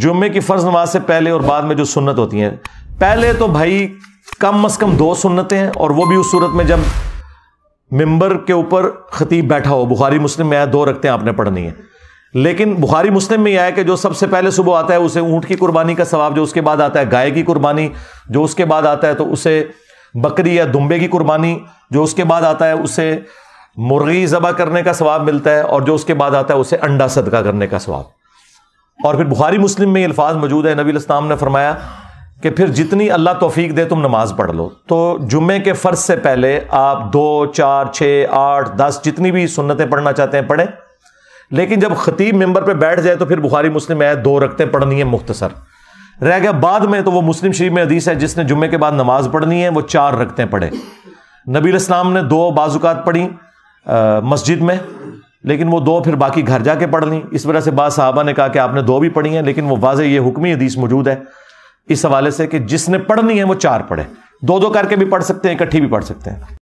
जुम्मे की फ़र्ज नमाज से पहले और बाद में जो सुन्नत होती है पहले तो भाई कम अज़ कम दो सुन्नतें हैं और वो भी उस सूरत में जब मेंबर के ऊपर खतीब बैठा हो बुखारी मुस्लिम में आया दो रखते हैं आपने पढ़नी है लेकिन बुखारी मुस्लिम में यह है कि जो सबसे पहले सुबह आता है उसे ऊँट की कुर्बानी का सवाब जो उसके बाद आता है गाय की कुर्बानी जो उसके बाद आता है तो उसे बकरी या दुम्बे की कुर्बानी जो उसके बाद आता है उसे मुर्गी ज़बा करने का स्वाब मिलता है और जो उसके बाद आता है उसे अंडा सदका करने का स्वाब और फिर बुखारी मुस्लिम में ये अल्फाज मौजूद है नबी इस्लाम ने फरमाया कि फिर जितनी अल्लाह तोफीक दे तुम नमाज पढ़ लो तो जुमे के फ़र्ज से पहले आप दो चार छः आठ दस जितनी भी सुन्नतें पढ़ना चाहते हैं पढ़ें लेकिन जब खतीब मेंबर पर बैठ जाए तो फिर बुखारी मुस्लिम है दो रखते पढ़नी है मुख्तसर रह गया बाद में तो वो मुस्लिम शरीफ में हदीस है जिसने जुमे के बाद नमाज पढ़नी है वो चार रखते पढ़े नबी इस्लाम ने दो बाजुकात पढ़ी मस्जिद में लेकिन वो दो फिर बाकी घर जाके पढ़ ली इस वजह से बाद साहबा ने कहा कि आपने दो भी पढ़ी हैं लेकिन वो वाज ये हुक्मी हदीस मौजूद है इस हवाले से कि जिसने पढ़नी है वो चार पढ़े दो दो करके भी पढ़ सकते हैं इकट्ठी भी पढ़ सकते हैं